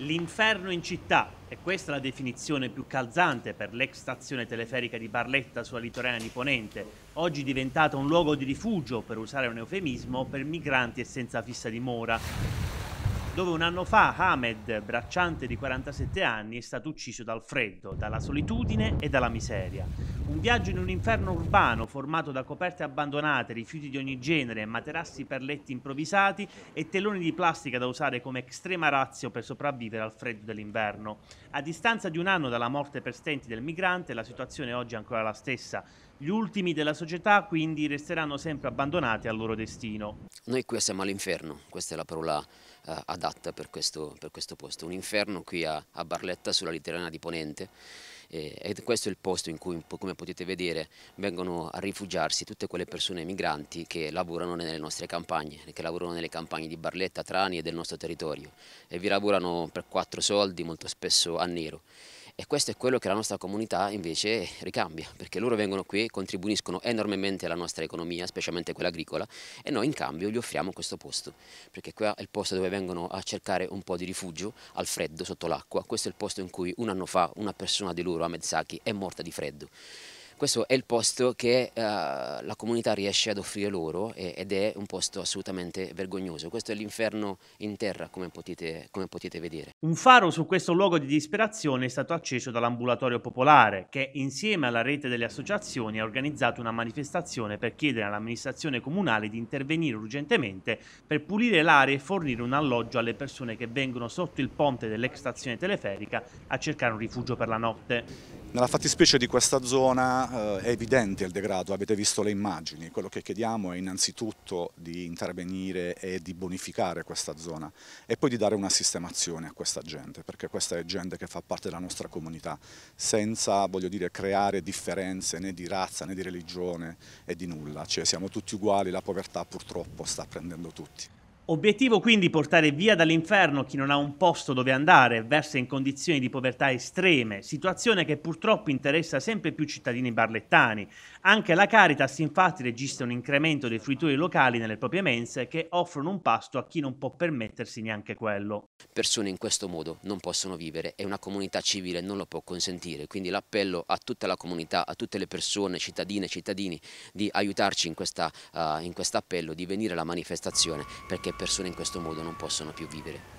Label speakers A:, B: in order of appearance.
A: L'inferno in città, e questa è la definizione più calzante per l'ex stazione teleferica di Barletta sulla litorana di Ponente, oggi diventata un luogo di rifugio, per usare un eufemismo, per migranti e senza fissa dimora dove un anno fa Hamed, bracciante di 47 anni, è stato ucciso dal freddo, dalla solitudine e dalla miseria. Un viaggio in un inferno urbano formato da coperte abbandonate, rifiuti di ogni genere, materassi per letti improvvisati e teloni di plastica da usare come estrema razio per sopravvivere al freddo dell'inverno. A distanza di un anno dalla morte per stenti del migrante, la situazione oggi è ancora la stessa. Gli ultimi della società quindi resteranno sempre abbandonati al loro destino.
B: Noi qui siamo all'inferno, questa è la parola eh, adatta per questo, per questo, posto, un inferno qui a, a Barletta sulla Litterana di Ponente eh, questo è il posto in cui, come potete vedere, vengono a rifugiarsi tutte quelle persone migranti che lavorano nelle nostre campagne, che lavorano nelle campagne di Barletta, Trani e del nostro territorio e vi lavorano per quattro soldi, molto spesso a nero. E questo è quello che la nostra comunità invece ricambia, perché loro vengono qui, contribuiscono enormemente alla nostra economia, specialmente quella agricola, e noi in cambio gli offriamo questo posto, perché qua è il posto dove vengono a cercare un po' di rifugio al freddo, sotto l'acqua. Questo è il posto in cui un anno fa una persona di loro a Mezzaki è morta di freddo questo è il posto che eh, la comunità riesce ad offrire loro e, ed è un posto assolutamente vergognoso. Questo è l'inferno in terra, come potete, come potete vedere.
A: Un faro su questo luogo di disperazione è stato acceso dall'ambulatorio popolare, che insieme alla rete delle associazioni ha organizzato una manifestazione per chiedere all'amministrazione comunale di intervenire urgentemente per pulire l'area e fornire un alloggio alle persone che vengono sotto il ponte dell'ex stazione teleferica a cercare un
C: rifugio per la notte. Nella fattispecie di questa zona eh, è evidente il degrado, avete visto le immagini, quello che chiediamo è innanzitutto di intervenire e di bonificare questa zona e poi di dare una sistemazione a questa gente, perché questa è gente che fa parte della nostra comunità, senza dire, creare differenze né di razza né di religione e di nulla, cioè siamo tutti uguali, la povertà purtroppo sta prendendo tutti.
A: Obiettivo quindi portare via dall'inferno chi non ha un posto dove andare, versa in condizioni di povertà estreme, situazione che purtroppo interessa sempre più cittadini barlettani. Anche la Caritas infatti registra un incremento dei fruitori locali nelle proprie mense che offrono un pasto a chi non può
B: permettersi neanche quello. Persone in questo modo non possono vivere e una comunità civile non lo può consentire, quindi l'appello a tutta la comunità, a tutte le persone, cittadine e cittadini di aiutarci in, questa, uh, in questo appello, di venire alla manifestazione perché persone in questo modo non possono più vivere.